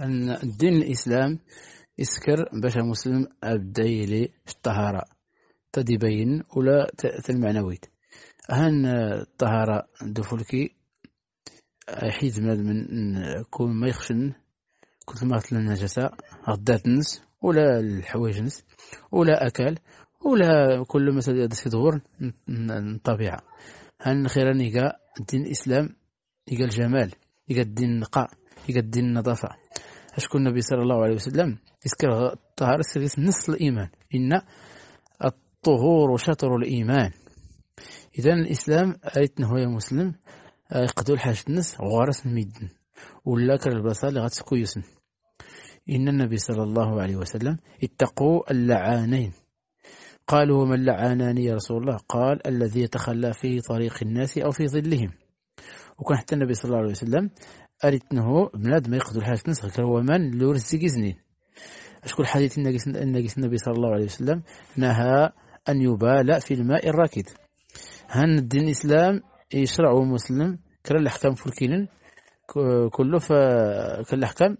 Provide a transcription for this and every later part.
أن الدين الإسلام يسكر باش المسلم أبدا يلي في الطهارة تدي بين ولا المعنويات هان الطهارة دفولكي حيد ماد من كون ما يخشن كنت ما النجاسة غدات نس ولا الحوايج نس ولا أكل ولا كل ما سيدي دغور الطبيعة هان خيرا كاع الدين الإسلام يقال الجمال يقال الدين النقاء يقال الدين النظافة شكون النبي صلى الله عليه وسلم يذكر الطهارة سيريس نص الإيمان إن الطهور شطر الإيمان إذا الإسلام أيتنا هو يا مسلم آه، يقدو الحاجة الناس غارس ميدن ولا كالبصر اللي يسن إن النبي صلى الله عليه وسلم اتقوا اللعانين قالوا وما اللعانان يا رسول الله قال الذي يتخلى في طريق الناس أو في ظلهم وكان حتى النبي صلى الله عليه وسلم أريتنه بنادم بلاد ما تنس غير هو من لورث زنين أشكر حديث النبي صلى الله عليه وسلم نهى أن يبالى في الماء الراكد هن الدين الإسلام يشرع مسلم كلا الأحكام فركين كله ف آه، كل الأحكام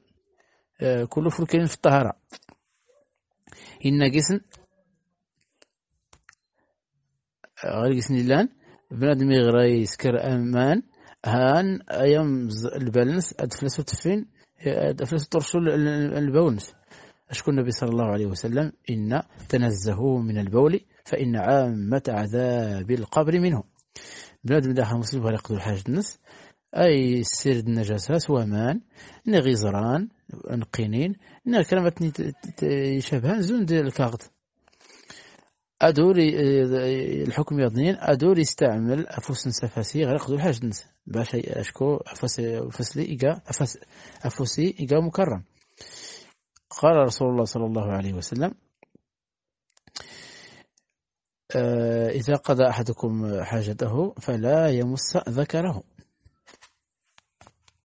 كله فركين في الطهارة إن جسن آه، غير جسن الآن بنادم يغرى يسكر أمان هان ايام البالنس ادفلس تفين ادفلس ترسل البونس أشكو النبي صلى الله عليه وسلم إن تنزهوا من البول فإن عامة عذاب القبر منه بنادم داخل مسلم ولا يقدر حاجه الناس أي سرد النجاسة سوامان نغيزران نقينين نا كلمة يشبهان زون ديال الكاغد ادوري آه، الحكم يضنين ادوري استعمل افوس نسفاسي غير يقضوا الحاج نس باش اشكو افوس افوسلي ايغا افوس افوسي ايغا مكرم قال رسول الله صلى الله عليه وسلم آه، إذا قضى أحدكم حاجته فلا يمس ذكره